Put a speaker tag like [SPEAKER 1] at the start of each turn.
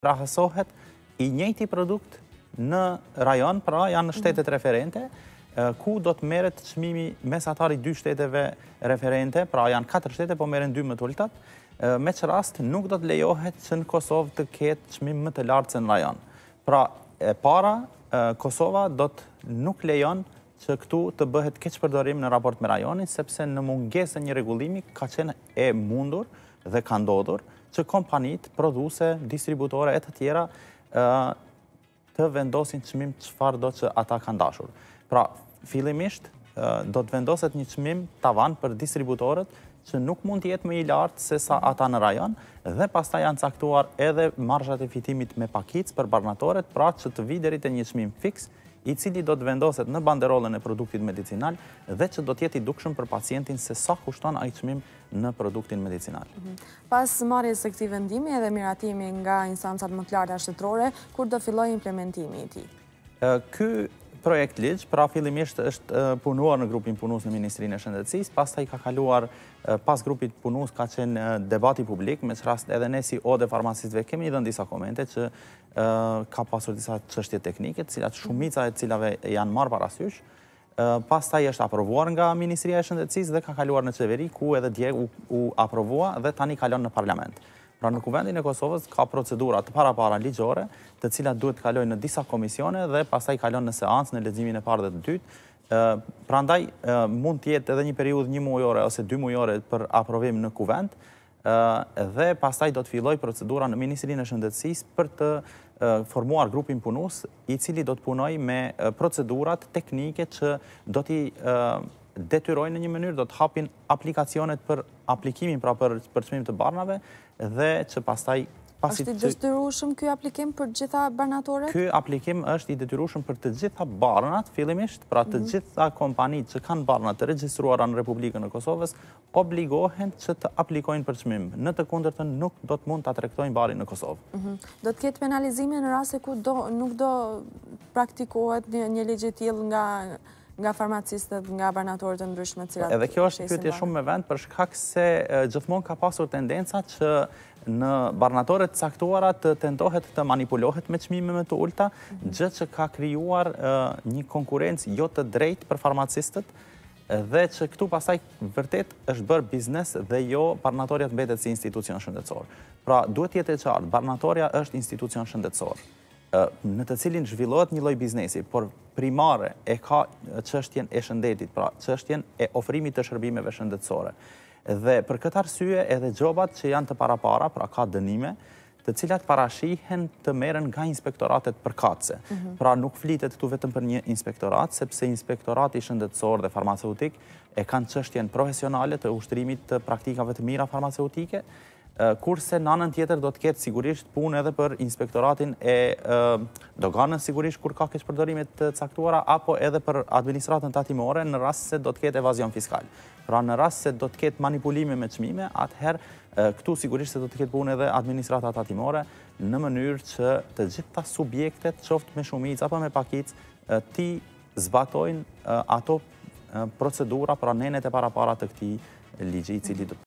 [SPEAKER 1] krahësohet i njëti produkt në rajon, pra janë në shtetet mhm. referente, ku do të meret qmimi shmimi mes atari dy shteteve referente, pra janë katër shtete, po meren dy më të ulltat, me që rast nuk do të lejohet që në Kosovë të ketë të më të lartë që në rajon. Pra, e para, Kosova do të nuk lejon që këtu të bëhet keq përdorim në raport me rajonin, sepse në mungesë një regullimi ka qenë e mundur dhe ka ndodur, që kompanit, produse, distributore e të tjera të vendosin qëmim qëfar do që ata kanë dashur. Pra, fillimisht, do të vendoset një qëmim tavan për distributorët që nuk mund të jetë më i lartë se sa ata në rajon, dhe pasta janë caktuar edhe marxat e fitimit me pakic për barnatorët, pra që të viderit e një qëmim fix i cili do të vendoset në banderollën e produktit medicinal dhe që do tjeti dukshëm për pacientin se sa kushton a i qëmim në produktin medicinal.
[SPEAKER 2] Mhm. Pas marje së këti vendimi edhe miratimi nga instancat më të larta shtetrore, kur do filloj implementimi i ti?
[SPEAKER 1] Ky projekt ligjë, pra fillimisht është punuar në grupin punus në Ministrinë e Shëndëtsis, pas ta i ka kaluar, pas grupit punus ka qenë debati publik, me që rast edhe ne si ode farmacistve kemi dhe në disa komente që ka pasur disa qështje teknike, cilat shumica e cilave janë marë parasysh, pas taj është aprovuar nga Ministria e Shëndetsis dhe ka kaluar në qeveri ku edhe dje u aprovua dhe tani kalon në parlament. Pra në kuvendin e Kosovës ka procedura të para-para ligjore të cilat duhet të kalojnë në disa komisione dhe pas taj kalon në seancë në ledzimin e parë dhe të dytë. Pra ndaj mund tjetë edhe një periud një mujore ose dy mujore për aprovim në kuvend, dhe pastaj do të filloj procedura në Ministrinë e Shëndetsis për të formuar grupin punus i cili do të punoj me procedurat teknike që do t'i detyrojnë në një mënyrë, do t'hapin aplikacionet për aplikimin, pra për përçmim të barnave dhe që pastaj Pasit është i detyrushëm
[SPEAKER 2] kjo aplikim për gjitha barnatore? Kjo
[SPEAKER 1] aplikim është i detyrushëm për të gjitha barnat, fillimisht, pra të mhm. gjitha kompani që kanë barnat të registruara në Republikën e Kosovës, obligohen që të aplikojnë për qmim. Në të kundër të nuk do të mund të atrektojnë barin në Kosovë.
[SPEAKER 2] Mhm. Do të kjetë penalizime në rase ku nuk do praktikohet një legjitil nga... Nga farmacistët, nga barnatorët e ndryshme, cilatë. Edhe kjo është pyetje i shumë me
[SPEAKER 1] vend, përshkak se gjithmonë ka pasur tendenca që në barnatorët caktuarat të tentohet të manipulohet me qmime me të ulta, mhm. gjithë që ka kryuar një konkurencë jo të drejtë për farmacistët, dhe që këtu pasaj vërtet është bërë biznes dhe jo barnatorjat mbetet si institucion shëndetësor. Pra, duhet jetë e qartë, barnatorja është institucion shëndetësor në të cilin zhvillohet një loj biznesi, por primare e ka qështjen e shëndetit, pra qështjen e ofrimit të shërbimeve shëndetsore. Dhe për këtë arsye edhe gjobat që janë të para para, pra ka dënime, të cilat parashihen të meren nga inspektoratet përkatse. Mhm. Pra nuk flitet të vetëm për një inspektorat, sepse inspektorat i shëndetsor dhe farmaceutik e kanë qështjen profesionale të ushtrimit të praktikave të mira farmaceutike, kurse në anën tjetër do të ketë sigurisht punë edhe për inspektoratin e doganën sigurisht kur ka kështë përdorimit të caktuara, apo edhe për administratën tatimore në rrasë se do të ketë evazion fiskal. Pra në rrasë se do të ketë manipulime me qmime, atëherë këtu sigurisht se do të ketë punë edhe administratat tatimore në mënyrë që të gjitha subjektet qoftë me shumic apo me pakic ti zbatojnë ato procedura pra nenet e para para të këti ligji cili do të